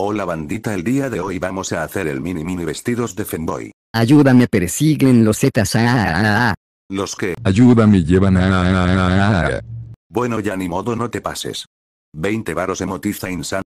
Hola bandita el día de hoy vamos a hacer el mini mini vestidos de fenboy Ayúdame persiguen los zetas ah, ah, ah, Los que. Ayúdame llevan a Bueno ya ni modo no te pases. 20 varos emotiza insano.